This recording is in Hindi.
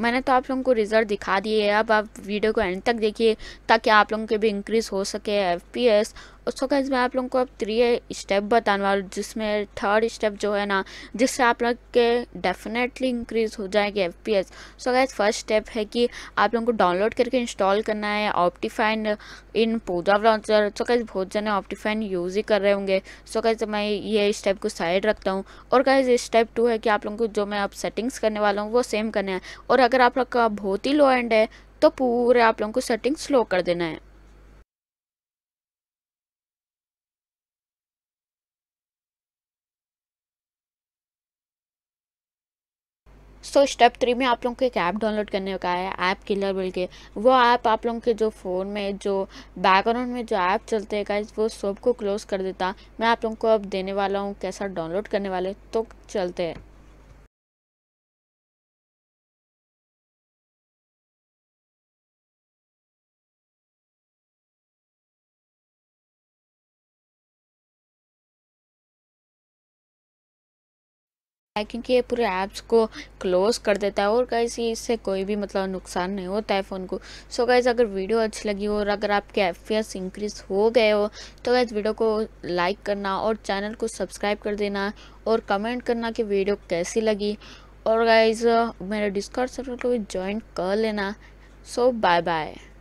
मैंने तो आप लोगों को रिज़ल्ट दिखा दिए अब आप वीडियो को एंड तक देखिए ताकि आप लोगों के भी इंक्रीज़ हो सके एफ उसको गाइज मैं आप लोगों को अब थ्री स्टेप बताने वाला हूँ जिसमें थर्ड स्टेप जो है ना जिससे आप लोग के डेफिनेटली इंक्रीज हो जाएगी F P S so guys first step है कि आप लोगों को डाउनलोड करके इंस्टॉल करना है ऑप्टिफाइन इन पूजा ब्राउजर सो गाइज बहुत जने ऑप्टिफाइन यूज़ ही कर रहे होंगे सो गाइज मैं ये स्टेप को साइड रखता हूँ और गाइज स्टेप टू है कि आप लोगों को जो मैं अब सेटिंग्स करने वाला हूँ वो सेम करना है और अगर आप लोग का बहुत ही लो एंड है तो पूरे आप लोगों को सेटिंग स्लो कर देना है सो स्टेप थ्री में आप लोगों को एक ऐप डाउनलोड करने का है ऐप किलर बोल के वो ऐप आप लोगों के जो फ़ोन में जो बैकग्राउंड में जो ऐप चलते हैं वो सबको क्लोज कर देता मैं आप लोगों को अब देने वाला हूँ कैसा डाउनलोड करने वाले तो चलते हैं है क्योंकि ये पूरे ऐप्स को क्लोज कर देता है और गाइस ये इससे कोई भी मतलब नुकसान नहीं होता है फ़ोन को सो so अगर वीडियो अच्छी लगी हो और अगर आपके एफ इंक्रीज हो गए हो तो गाइस वीडियो को लाइक करना और चैनल को सब्सक्राइब कर देना और कमेंट करना कि वीडियो कैसी लगी और गाइज मेरे डिस्कॉर्ड सर्वर को भी ज्वाइन कर लेना सो बाय बाय